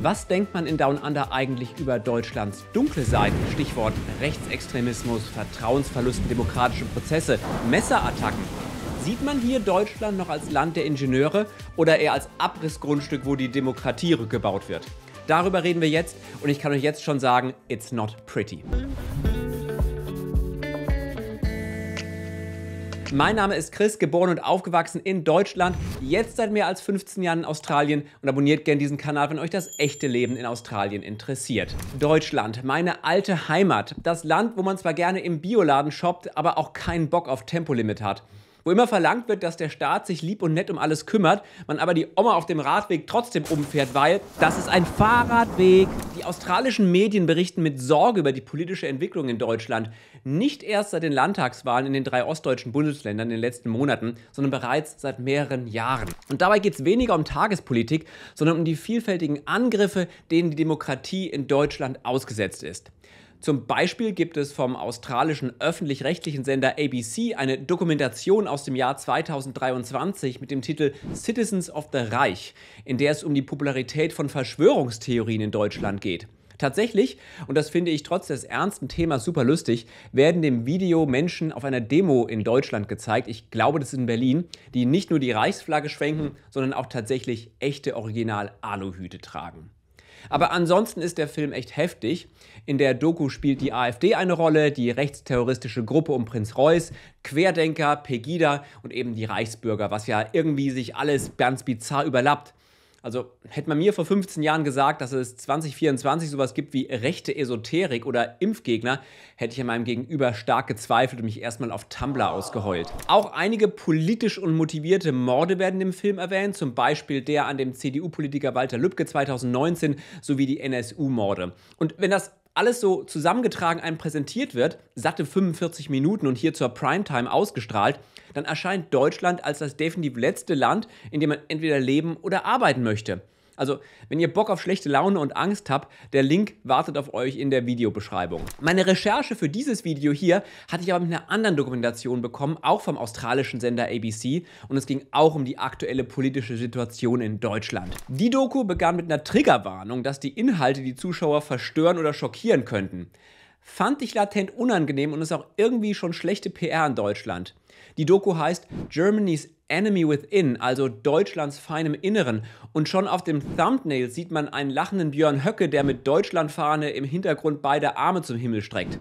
Was denkt man in Down Under eigentlich über Deutschlands dunkle Seiten? Stichwort Rechtsextremismus, Vertrauensverlust in demokratische Prozesse, Messerattacken. Sieht man hier Deutschland noch als Land der Ingenieure oder eher als Abrissgrundstück, wo die Demokratie rückgebaut wird? Darüber reden wir jetzt und ich kann euch jetzt schon sagen, it's not pretty. Mein Name ist Chris, geboren und aufgewachsen in Deutschland, jetzt seit mehr als 15 Jahren in Australien und abonniert gerne diesen Kanal, wenn euch das echte Leben in Australien interessiert. Deutschland, meine alte Heimat, das Land, wo man zwar gerne im Bioladen shoppt, aber auch keinen Bock auf Tempolimit hat. Wo immer verlangt wird, dass der Staat sich lieb und nett um alles kümmert, man aber die Oma auf dem Radweg trotzdem umfährt, weil das ist ein Fahrradweg australischen Medien berichten mit Sorge über die politische Entwicklung in Deutschland. Nicht erst seit den Landtagswahlen in den drei ostdeutschen Bundesländern in den letzten Monaten, sondern bereits seit mehreren Jahren. Und dabei geht es weniger um Tagespolitik, sondern um die vielfältigen Angriffe, denen die Demokratie in Deutschland ausgesetzt ist. Zum Beispiel gibt es vom australischen öffentlich-rechtlichen Sender ABC eine Dokumentation aus dem Jahr 2023 mit dem Titel Citizens of the Reich, in der es um die Popularität von Verschwörungstheorien in Deutschland geht. Tatsächlich, und das finde ich trotz des ernsten Themas super lustig, werden dem Video Menschen auf einer Demo in Deutschland gezeigt, ich glaube das ist in Berlin, die nicht nur die Reichsflagge schwenken, sondern auch tatsächlich echte Original-Aluhüte tragen. Aber ansonsten ist der Film echt heftig. In der Doku spielt die AfD eine Rolle, die rechtsterroristische Gruppe um Prinz Reus, Querdenker, Pegida und eben die Reichsbürger, was ja irgendwie sich alles ganz bizarr überlappt. Also hätte man mir vor 15 Jahren gesagt, dass es 2024 sowas gibt wie rechte Esoterik oder Impfgegner, hätte ich an meinem Gegenüber stark gezweifelt und mich erstmal auf Tumblr ausgeheult. Auch einige politisch unmotivierte Morde werden im Film erwähnt, zum Beispiel der an dem CDU-Politiker Walter Lübcke 2019 sowie die NSU-Morde. Und wenn das alles so zusammengetragen einem präsentiert wird, satte 45 Minuten und hier zur Primetime ausgestrahlt, dann erscheint Deutschland als das definitiv letzte Land, in dem man entweder leben oder arbeiten möchte. Also, wenn ihr Bock auf schlechte Laune und Angst habt, der Link wartet auf euch in der Videobeschreibung. Meine Recherche für dieses Video hier hatte ich aber mit einer anderen Dokumentation bekommen, auch vom australischen Sender ABC und es ging auch um die aktuelle politische Situation in Deutschland. Die Doku begann mit einer Triggerwarnung, dass die Inhalte die Zuschauer verstören oder schockieren könnten. Fand ich latent unangenehm und ist auch irgendwie schon schlechte PR in Deutschland. Die Doku heißt Germany's Enemy Within, also Deutschlands feinem Inneren. Und schon auf dem Thumbnail sieht man einen lachenden Björn Höcke, der mit Deutschlandfahne im Hintergrund beide Arme zum Himmel streckt.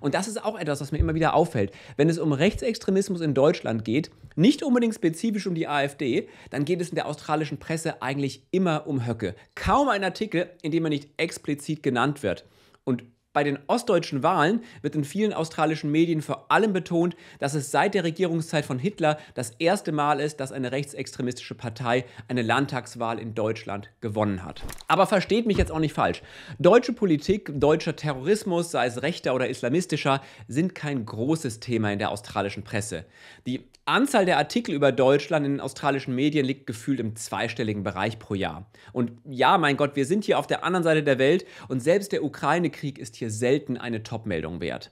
Und das ist auch etwas, was mir immer wieder auffällt. Wenn es um Rechtsextremismus in Deutschland geht, nicht unbedingt spezifisch um die AfD, dann geht es in der australischen Presse eigentlich immer um Höcke. Kaum ein Artikel, in dem er nicht explizit genannt wird. Und bei den ostdeutschen Wahlen wird in vielen australischen Medien vor allem betont, dass es seit der Regierungszeit von Hitler das erste Mal ist, dass eine rechtsextremistische Partei eine Landtagswahl in Deutschland gewonnen hat. Aber versteht mich jetzt auch nicht falsch. Deutsche Politik, deutscher Terrorismus, sei es rechter oder islamistischer, sind kein großes Thema in der australischen Presse. Die Anzahl der Artikel über Deutschland in den australischen Medien liegt gefühlt im zweistelligen Bereich pro Jahr. Und ja, mein Gott, wir sind hier auf der anderen Seite der Welt und selbst der Ukraine-Krieg ist hier selten eine Top-Meldung wert.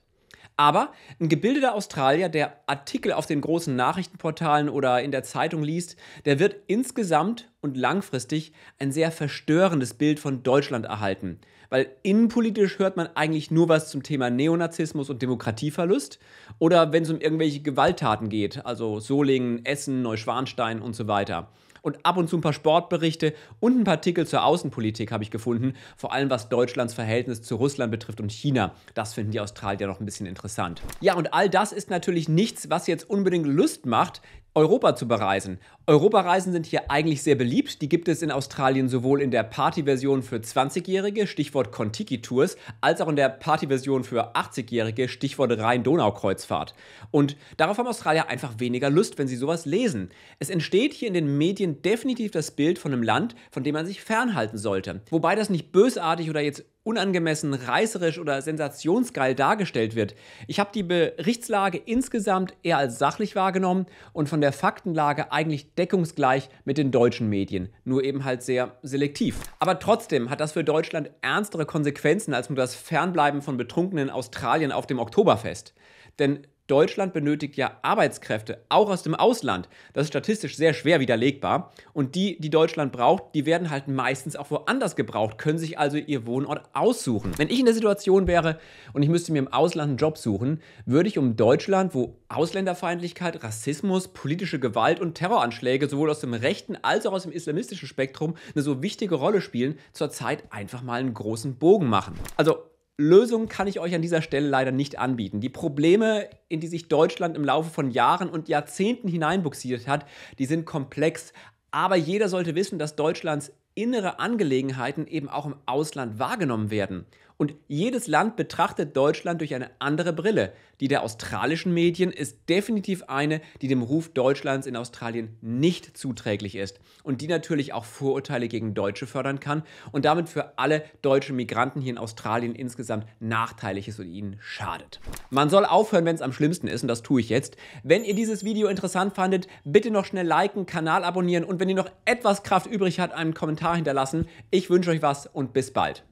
Aber ein gebildeter Australier, der Artikel auf den großen Nachrichtenportalen oder in der Zeitung liest, der wird insgesamt und langfristig ein sehr verstörendes Bild von Deutschland erhalten. Weil innenpolitisch hört man eigentlich nur was zum Thema Neonazismus und Demokratieverlust oder wenn es um irgendwelche Gewalttaten geht, also Solingen, Essen, Neuschwanstein und so weiter und ab und zu ein paar Sportberichte und ein paar Artikel zur Außenpolitik habe ich gefunden, vor allem was Deutschlands Verhältnis zu Russland betrifft und China. Das finden die Australier noch ein bisschen interessant. Ja, und all das ist natürlich nichts, was jetzt unbedingt Lust macht, Europa zu bereisen. Europareisen sind hier eigentlich sehr beliebt. Die gibt es in Australien sowohl in der Partyversion für 20-Jährige, Stichwort Contiki-Tours, als auch in der Partyversion für 80-Jährige, Stichwort Rhein-Donau-Kreuzfahrt. Und darauf haben Australier einfach weniger Lust, wenn sie sowas lesen. Es entsteht hier in den Medien definitiv das Bild von einem Land, von dem man sich fernhalten sollte. Wobei das nicht bösartig oder jetzt unangemessen, reißerisch oder sensationsgeil dargestellt wird. Ich habe die Berichtslage insgesamt eher als sachlich wahrgenommen und von der Faktenlage eigentlich deckungsgleich mit den deutschen Medien, nur eben halt sehr selektiv. Aber trotzdem hat das für Deutschland ernstere Konsequenzen als nur das Fernbleiben von betrunkenen Australien auf dem Oktoberfest. Denn Deutschland benötigt ja Arbeitskräfte, auch aus dem Ausland. Das ist statistisch sehr schwer widerlegbar. Und die, die Deutschland braucht, die werden halt meistens auch woanders gebraucht, können sich also ihr Wohnort aussuchen. Wenn ich in der Situation wäre und ich müsste mir im Ausland einen Job suchen, würde ich um Deutschland, wo Ausländerfeindlichkeit, Rassismus, politische Gewalt und Terroranschläge sowohl aus dem rechten als auch aus dem islamistischen Spektrum eine so wichtige Rolle spielen, zurzeit einfach mal einen großen Bogen machen. Also Lösungen kann ich euch an dieser Stelle leider nicht anbieten. Die Probleme, in die sich Deutschland im Laufe von Jahren und Jahrzehnten hineinbuxiert hat, die sind komplex. Aber jeder sollte wissen, dass Deutschlands innere Angelegenheiten eben auch im Ausland wahrgenommen werden. Und jedes Land betrachtet Deutschland durch eine andere Brille. Die der australischen Medien ist definitiv eine, die dem Ruf Deutschlands in Australien nicht zuträglich ist und die natürlich auch Vorurteile gegen Deutsche fördern kann und damit für alle deutschen Migranten hier in Australien insgesamt nachteilig ist und ihnen schadet. Man soll aufhören, wenn es am schlimmsten ist und das tue ich jetzt. Wenn ihr dieses Video interessant fandet, bitte noch schnell liken, Kanal abonnieren und wenn ihr noch etwas Kraft übrig habt, einen Kommentar hinterlassen. Ich wünsche euch was und bis bald.